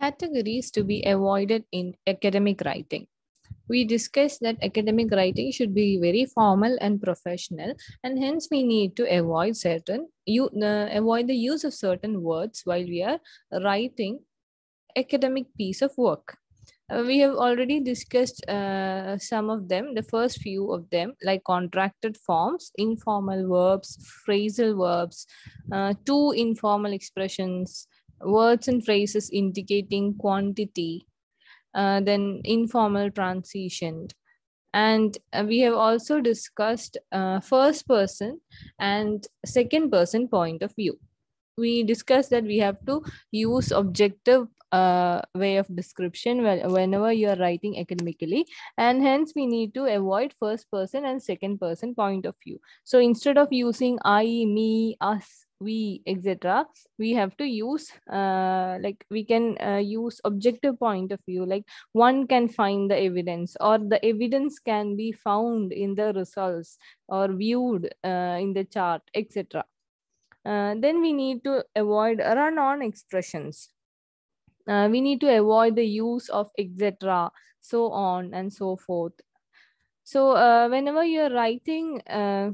Categories to be avoided in academic writing. We discussed that academic writing should be very formal and professional, and hence we need to avoid certain you uh, avoid the use of certain words while we are writing academic piece of work. Uh, we have already discussed uh, some of them, the first few of them, like contracted forms, informal verbs, phrasal verbs, uh, two informal expressions, words and phrases indicating quantity, uh, then informal transitioned, And uh, we have also discussed uh, first person and second person point of view. We discussed that we have to use objective uh, way of description whenever you are writing academically and hence we need to avoid first person and second person point of view so instead of using i me us we etc we have to use uh, like we can uh, use objective point of view like one can find the evidence or the evidence can be found in the results or viewed uh, in the chart etc uh, then we need to avoid run on expressions uh, we need to avoid the use of etc so on and so forth so uh, whenever you're writing uh,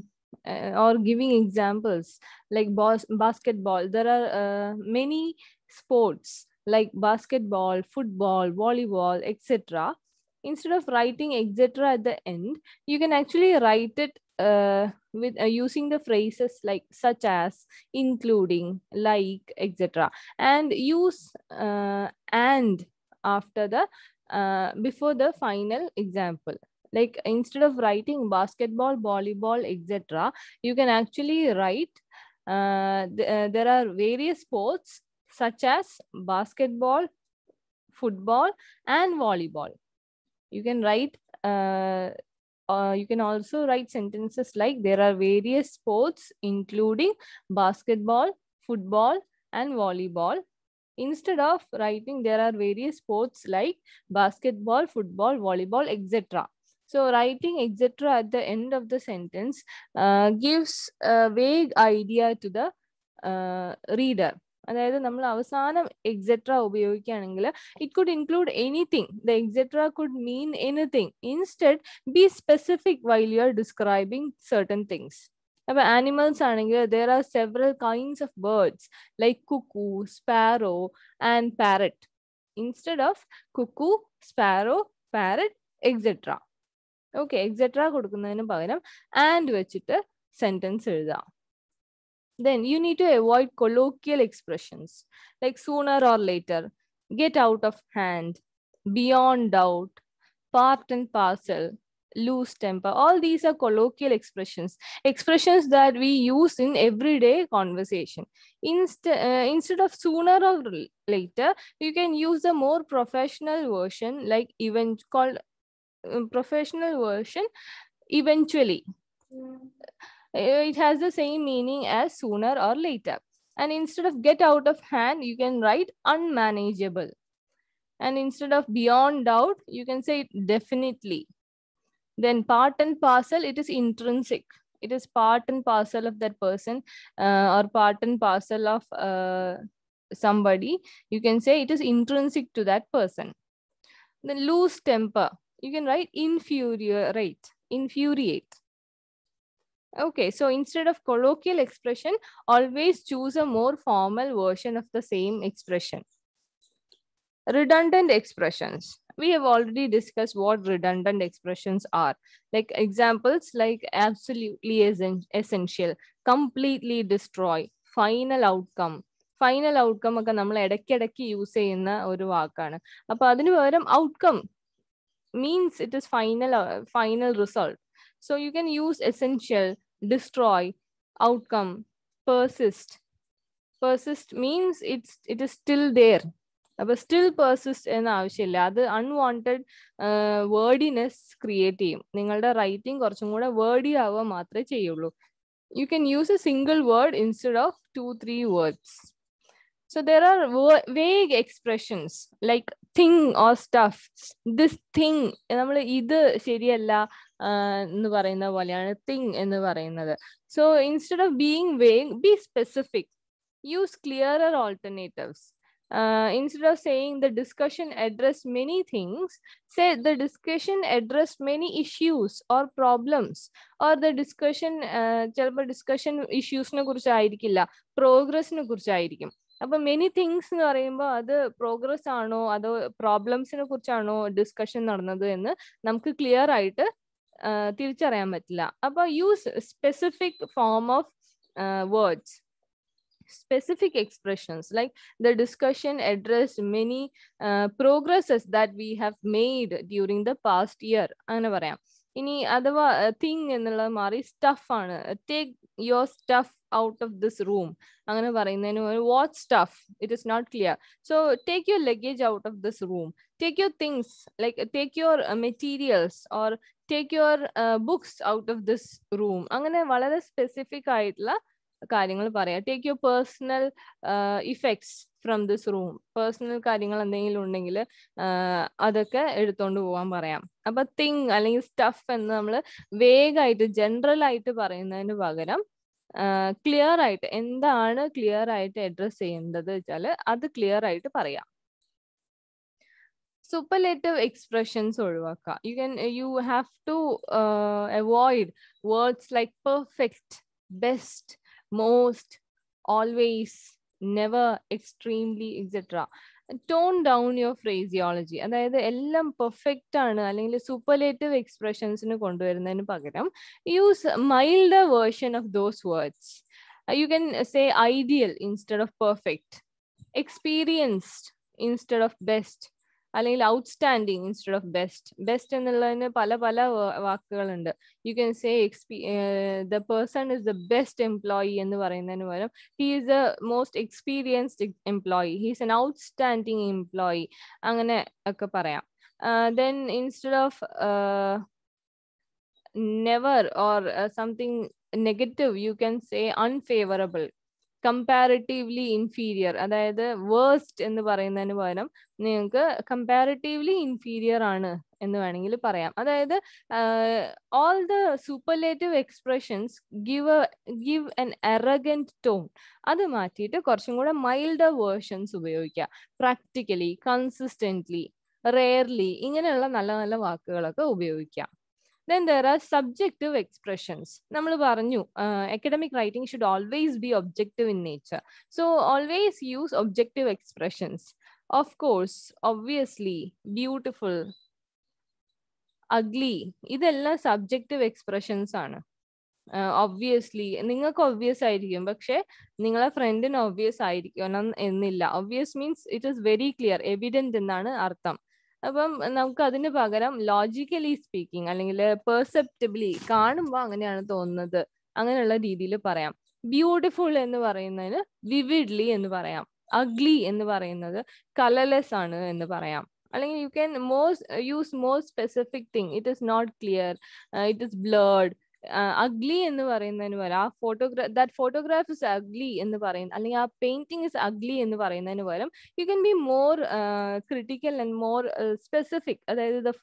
uh or giving examples like bas basketball there are uh, many sports like basketball football volleyball etc instead of writing etc at the end you can actually write it uh, with uh, using the phrases like such as including like etc and use uh, and after the uh, before the final example like instead of writing basketball volleyball etc you can actually write uh, th uh, there are various sports such as basketball football and volleyball you can write uh, uh, you can also write sentences like there are various sports including basketball football and volleyball instead of writing there are various sports like basketball football volleyball etc so writing etc at the end of the sentence uh, gives a vague idea to the uh, reader അതായത് നമ്മൾ അവസാനം et cetera ഉപയോഗിക്കുകയാണെങ്കിൽ it could include anything the et cetera could mean anything instead be specific while you are describing certain things അപ്പൊ animals ആണെങ്കിൽ there are several kinds of birds like cuckoo sparrow and parrot instead of cuckoo sparrow parrot et cetera okay et cetera കൊടുക്കുന്നതിന് പകരം and വെച്ചിട്ട് sentence എഴുതാം Then you need to avoid colloquial expressions like sooner or later, get out of hand, beyond doubt, part and parcel, lose temper. All these are colloquial expressions, expressions that we use in everyday conversation. Inst uh, instead of sooner or later, you can use the more professional version, like even called uh, professional version, eventually it has the same meaning as sooner or later and instead of get out of hand you can write unmanageable and instead of beyond doubt you can say definitely then part and parcel it is intrinsic it is part and parcel of that person uh, or part and parcel of uh, somebody you can say it is intrinsic to that person then loose temper you can write infuriate infuriate Okay, so instead of colloquial expression, always choose a more formal version of the same expression. Redundant expressions. We have already discussed what redundant expressions are. Like examples like absolutely essential, completely destroy, final outcome, final outcome. ഒക്കെ namla ഇടയ്ക്കിടയ്ക്ക് use ചെയ്യുന്ന ഒരു വാക്കാണ് അപ്പൊ അതിനു പകരം outcome means so you can use essential, destroy, outcome, persist. Persist means it's it is still there. But still persist in the unwanted uh, wordiness creative. writing or wordy You can use a single word instead of two, three words. So there are vague expressions like thing or stuff this thing നമ്മൾ ഇത് ശരിയല്ല എന്ന് പറയുന്ന പോലെയാണ് thing എന്ന് പറയുന്നത് so instead of being vague be specific use clearer alternatives uh, instead of saying the discussion addressed many things say the discussion addressed many issues or problems or the discussion ചിലപ്പോൾ discussion issues നെ കുറിച്ചായിരിക്കില്ല progress നെ കുറിച്ചായിരിക്കും അപ്പൊ many things എന്ന് പറയുമ്പോൾ അത് progress ആണോ അതോ പ്രോബ്ലംസിനെ കുറിച്ചാണോ discussion നടന്നത് എന്ന് നമുക്ക് ക്ലിയർ ആയിട്ട് തിരിച്ചറിയാൻ പറ്റില്ല അപ്പൊ use specific form of words specific expressions like the discussion address many progresses that we have made during the past year അങ്ങനെ പറയാം ഇനി അഥവാ തിങ് എന്നുള്ളത് മാറി സ്റ്റഫ് ആണ് take your stuff out of this room അങ്ങനെ പറയുന്നതിന് what stuff it is not clear so take your luggage out of this room take your things like take your materials or take your books out of this room അങ്ങനെ വളരെ specific ആയിട്ടുള്ള കാര്യങ്ങൾ പറയാം take your personal effects from this room personal കാര്യങ്ങൾ എന്തെങ്കിലും ഉണ്ടെങ്കിൽ അതൊക്കെ എടുത്തോണ്ട് പോകാൻ പറയാം അപ്പൊ തിങ് അല്ലെങ്കിൽ സ്റ്റഫ് എന്ന് നമ്മൾ വേഗമായിട്ട് ജനറൽ ആയിട്ട് പറയുന്നതിന് പകരം ക്ലിയർ ആയിട്ട് എന്താണ് ക്ലിയർ ആയിട്ട് അഡ്രസ് ചെയ്യേണ്ടത് വെച്ചാൽ അത് ക്ലിയർ ആയിട്ട് പറയാം സൂപ്പർലേറ്റീവ് എക്സ്പ്രഷൻസ് ഒഴിവാക്കുക you can you have to avoid words like perfect best most always never, extremely, etc. Tone down your phraseology അതായത് എല്ലാം പെർഫെക്റ്റ് ആണ് അല്ലെങ്കിൽ സൂപ്പർലേറ്റീവ് എക്സ്പ്രഷൻസിന് കൊണ്ടുവരുന്നതിന് പകരം use mild version of those words you can say ideal instead of perfect experienced instead of best അല്ലെങ്കിൽ outstanding instead of best best എന്നുള്ളതിന് പല പല വാക്കുകളുണ്ട് യു കെൻ സേ എക്സ്പീ the person is the best employee എന്ന് പറയുന്നതിന് പകരം he is the most experienced employee he's an outstanding employee അങ്ങനെ ഒക്കെ പറയാം then instead of never or something negative you can say unfavourable comparatively inferior അതായത് worst എന്ന് പറയുന്നതിന് പകരം നിങ്ങൾക്ക് കമ്പാരിറ്റീവ്ലി ഇൻഫീരിയർ ആണ് എന്ന് വേണമെങ്കിൽ പറയാം അതായത് all the superlative expressions give give an arrogant tone അത് മാറ്റിയിട്ട് കുറച്ചും കൂടെ മൈൽഡ് വേർഷൻസ് ഉപയോഗിക്കുക പ്രാക്ടിക്കലി കൺസിസ്റ്റൻ്റ്ലി റെയർലി ഇങ്ങനെയുള്ള നല്ല നല്ല വാക്കുകളൊക്കെ ഉപയോഗിക്കാം Then there are subjective expressions. Uh, academic writing should always be objective in nature. So always use objective expressions. Of course, obviously, beautiful, ugly. These are subjective expressions. Uh, obviously, you obvious idea, but friend obvious idea. Obvious means it is very clear, evident in the artam. അപ്പം നമുക്ക് അതിന് പകരം logically speaking അല്ലെങ്കിൽ പെർസെപ്റ്റബിളി കാണുമ്പോൾ അങ്ങനെയാണ് തോന്നുന്നത് അങ്ങനെയുള്ള രീതിയിൽ പറയാം ബ്യൂട്ടിഫുൾ എന്ന് പറയുന്നതിന് വിവിഡ്ലി എന്ന് പറയാം അഗ്ലി എന്ന് പറയുന്നത് കളർലെസ് ആണ് എന്ന് പറയാം അല്ലെങ്കിൽ you can most use more specific thing it is not clear it is blade ugly എന്ന് പറയുന്നതിന് പോലെ ആ ഫോട്ടോഗ്രാ ദാറ്റ് ഫോട്ടോഗ്രാഫ് ഇസ് അഗ്ലി എന്ന് പറയുന്ന അല്ലെങ്കിൽ ആ പെയിന്റിങ് ഇസ് അഗ്ലി എന്ന് പറയുന്നതിന് പകരം you can be more critical and more specific അതായത് the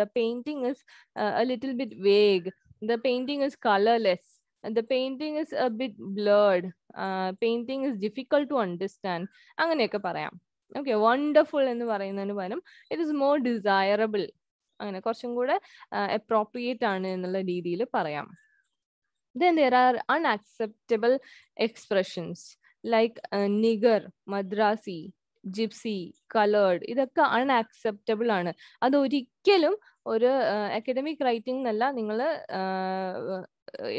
the painting is a little bit vague the painting is colourless the painting is a bit blurred uh, is is to understand അങ്ങനെയൊക്കെ പറയാം okay wonderful എന്ന് പറയുന്നതിന് പകരം it is more desirable അങ്ങനെ കുറച്ചും കൂടെ appropriate ആണ് എന്നുള്ള രീതിയിൽ പറയാം then there are unacceptable expressions like nigger nigger gypsy coloured ഇതൊക്കെ അൺആക്സെപ്റ്റബിൾ ആണ് അതൊരിക്കലും ഒരു അക്കാഡമിക് റൈറ്റിംഗ് എന്നല്ല നിങ്ങൾ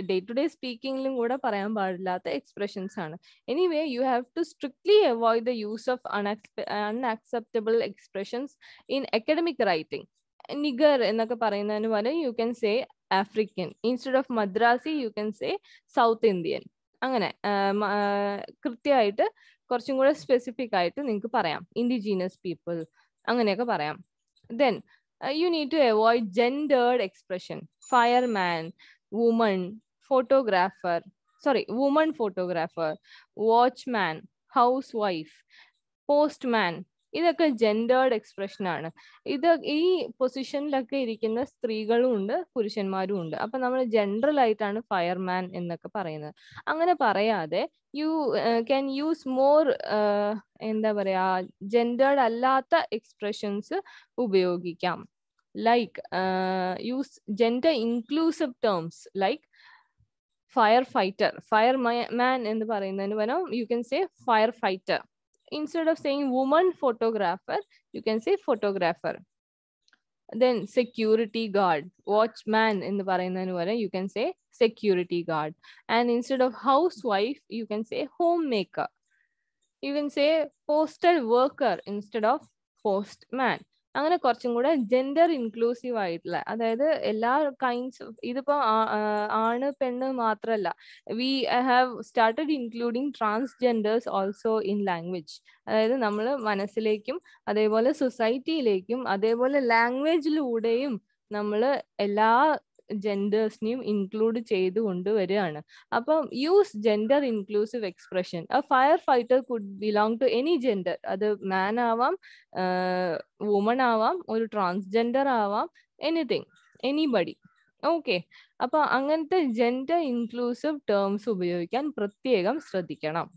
ഡേ ടു ഡേ സ്പീക്കിങ്ങിലും കൂടെ പറയാൻ പാടില്ലാത്ത എക്സ്പ്രഷൻസ് ആണ് anyway you have to strictly avoid the use of unacceptable expressions in academic writing nigger എന്നൊക്കെ പറയുന്നതിന് പോലെ you can say African instead of Madrasi you can say South Indian അങ്ങനെ കൃത്യമായിട്ട് കുറച്ചും കൂടെ സ്പെസിഫിക് ആയിട്ട് നിങ്ങൾക്ക് പറയാം ഇൻഡിജീനിയസ് പീപ്പിൾ അങ്ങനെയൊക്കെ പറയാം then you need to avoid gendered expression fireman woman photographer sorry woman photographer watchman house wife postman ഇതൊക്കെ ജെൻഡേർഡ് എക്സ്പ്രഷൻ ആണ് ഇത് ഈ പൊസിഷനിലൊക്കെ ഇരിക്കുന്ന സ്ത്രീകളും ഉണ്ട് പുരുഷന്മാരും ഉണ്ട് അപ്പൊ നമ്മൾ ജനറൽ ആയിട്ടാണ് ഫയർമാൻ എന്നൊക്കെ പറയുന്നത് അങ്ങനെ പറയാതെ യു ക്യാൻ യൂസ് മോർ എന്താ പറയാ ജെൻഡേർഡ് അല്ലാത്ത എക്സ്പ്രഷൻസ് ഉപയോഗിക്കാം like use gender inclusive terms like firefighter fireman എന്ന് പറയുന്നതിന് പകരം you can say firefighter instead of saying woman photographer, you can say photographer. Then security guard, watchman in the Parayananuvara, you can say security guard. And instead of housewife, you can say homemaker. You can say postal worker instead of postman. അങ്ങനെ കുറച്ചും കൂടെ gender inclusive ആയിട്ടുള്ള അതായത് എല്ലാ kinds ഇതിപ്പോ ആണ് പെണ്ണ് മാത്രമല്ല we have started including transgenders also in language അതായത് നമ്മൾ മനസ്സിലേക്കും അതേപോലെ സൊസൈറ്റിയിലേക്കും അതേപോലെ ലാംഗ്വേജിലൂടെയും നമ്മൾ എല്ലാ ജെൻഡേഴ്സിനെയും ഇൻക്ലൂഡ് ചെയ്ത് കൊണ്ടുവരികയാണ് അപ്പം use gender inclusive expression firefighter could belong to any gender അത് മാൻ ആവാം വുമൺ ആവാം ഒരു ട്രാൻസ്ജെൻഡർ ആവാം എനിത്തിങ് എനിബഡി ഓക്കെ അപ്പൊ അങ്ങനത്തെ ജെൻഡർ ഇൻക്ലൂസീവ് ടേംസ് ഉപയോഗിക്കാൻ പ്രത്യേകം ശ്രദ്ധിക്കണം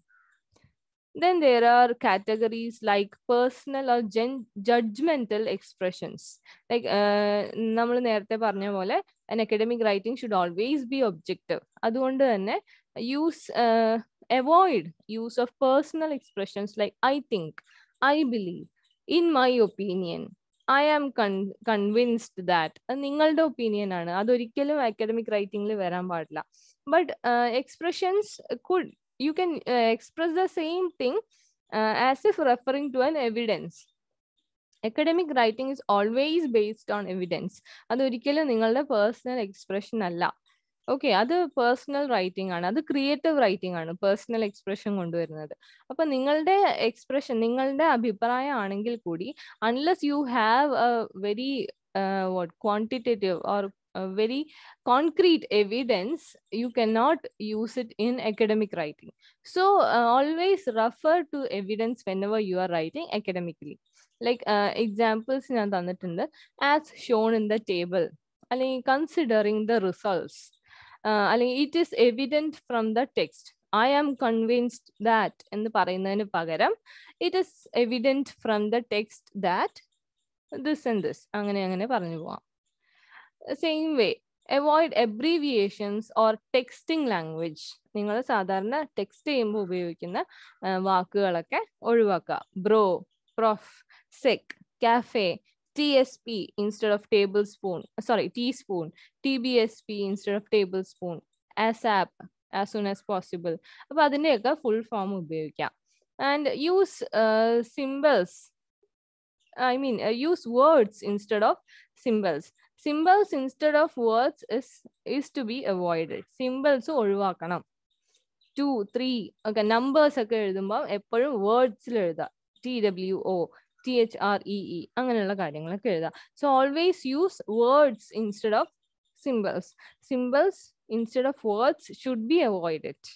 Then there are categories like personal or gen judgmental expressions. Like, uh, nerte pole, an academic writing should always be objective. Adu enne, use, uh, avoid use of personal expressions like, I think, I believe, in my opinion, I am con convinced that. And opinion anna, academic writing le But uh, expressions could you can uh, express the same thing uh, as if referring to an evidence. Academic writing is always based on evidence അതൊരിക്കലും നിങ്ങളുടെ personal expression അല്ല okay അത് personal writing ആണ് അത് creative writing ആണ് personal expression കൊണ്ടുവരുന്നത് അപ്പൊ നിങ്ങളുടെ എക്സ്പ്രഷൻ നിങ്ങളുടെ അഭിപ്രായം ആണെങ്കിൽ കൂടി unless you have a very what quantitative or a very concrete evidence, you cannot use it in academic writing. So uh, always refer to evidence whenever you are writing academically. Like uh, examples as shown in the table, considering the results. Uh, it is evident from the text. I am convinced that in the പകരം it pagaram, it is evident from the text that this and this. അങ്ങനെ പറഞ്ഞു same way avoid abbreviations or texting language നിങ്ങൾ സാധാരണ text ചെയ്യുമ്പോൾ ഉപയോഗിക്കുന്ന വാക്കുകളൊക്കെ ഒഴിവാക്കുക bro prof sec cafe T S P instead of tablespoon sorry teaspoon T B S P instead of tablespoon ASAP as soon as possible അപ്പൊ അതിൻ്റെയൊക്കെ full form ഉപയോഗിക്കാം and use simples I mean use words instead of simples symbols instead of words is is to be avoided symbols ഒഴിവാക്കണം two three ഒക്കെ numbers ഒക്കെ എഴുതുമ്പോൾ എപ്പോഴും വേർഡ്സിൽ എഴുതുക T W O T H R E E അങ്ങനെയുള്ള കാര്യങ്ങളൊക്കെ എഴുതാം so always use words instead of symbols symbols instead of words should be avoided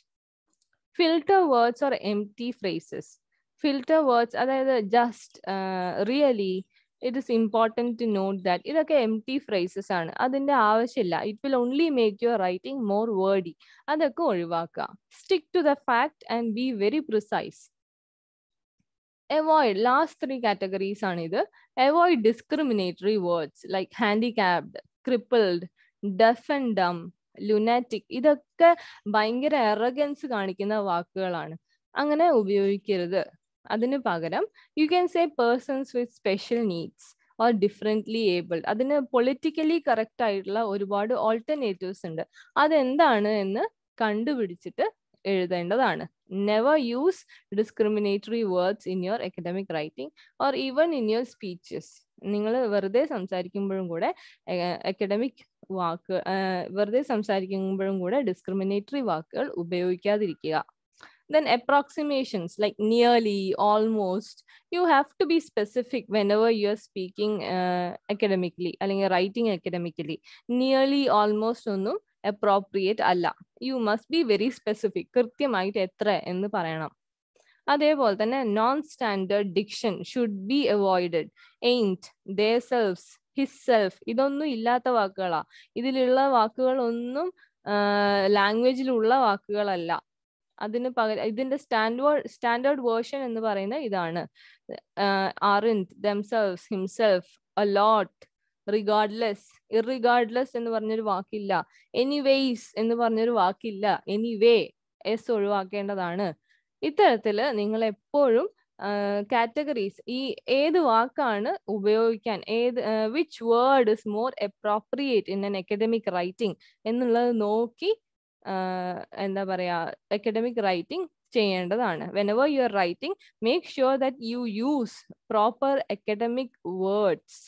filter words or empty phrases filter words അതായത് just really uh, it is important to note that ഇതൊക്കെ empty phrases ആണ് അതിൻ്റെ ആവശ്യമില്ല it will only make your writing more wordy അതൊക്കെ ഒഴിവാക്കുക stick to the fact and be very precise avoid last three categories ആണ് ഇത് avoid discriminatory words like handicapped crippled deaf and dumb lunatic ഇതൊക്കെ ഭയങ്കര arrogance കാണിക്കുന്ന വാക്കുകളാണ് അങ്ങനെ ഉപയോഗിക്കരുത് അതിന് പകരം you can say persons with special needs or differently abled അതിന് പൊളിറ്റിക്കലി കറക്റ്റ് ആയിട്ടുള്ള ഒരുപാട് ഓൾട്ടർനേറ്റീവ്സ് ഉണ്ട് അതെന്താണ് എന്ന് കണ്ടുപിടിച്ചിട്ട് എഴുതേണ്ടതാണ് never use discriminatory words in your academic writing or even in your speeches നിങ്ങൾ വെറുതെ സംസാരിക്കുമ്പോഴും കൂടെ അക്കഡമിക് വാക്ക് വെറുതെ സംസാരിക്കുമ്പോഴും കൂടെ ഡിസ്ക്രിമിനേറ്ററി വാക്കുകൾ ഉപയോഗിക്കാതിരിക്കുക then approximations like nearly, almost. You have to be specific whenever you're speaking uh, academically, അല്ലെങ്കിൽ writing academically. Nearly, almost ഒന്നും അപ്രോപ്രിയേറ്റ് അല്ല you must be very specific കൃത്യമായിട്ട് എത്ര എന്ന് പറയണം അതേപോലെ തന്നെ non standard diction should be avoided ain't theirselves hisself ഇതൊന്നും ഇല്ലാത്ത വാക്കുകളാ ഇതിലുള്ള വാക്കുകളൊന്നും ലാംഗ്വേജിലുള്ള വാക്കുകളല്ല അതിന് പക ഇതിന്റെ സ്റ്റാൻഡേർഡ് സ്റ്റാൻഡേർഡ് വേർഷൻ എന്ന് പറയുന്ന ഇതാണ് ആറിൻത് themselves himself a lot regardless irregardless എന്ന് പറഞ്ഞൊരു വാക്കില്ല എനിവേയ്സ് എന്ന് പറഞ്ഞൊരു വാക്കില്ല എനിവേ എസ് ഒഴിവാക്കേണ്ടതാണ് ഇത്തരത്തിൽ നിങ്ങൾ എപ്പോഴും കാറ്റഗറീസ് ഈ ഏത് വാക്കാണ് ഉപയോഗിക്കാൻ ഏത് which word is more appropriate in an academic writing എന്നുള്ളത് നോക്കി എന്താ പറയാ അക്കാഡമിക് റൈറ്റിംഗ് ചെയ്യേണ്ടതാണ് whenever you are writing make sure that you use proper academic words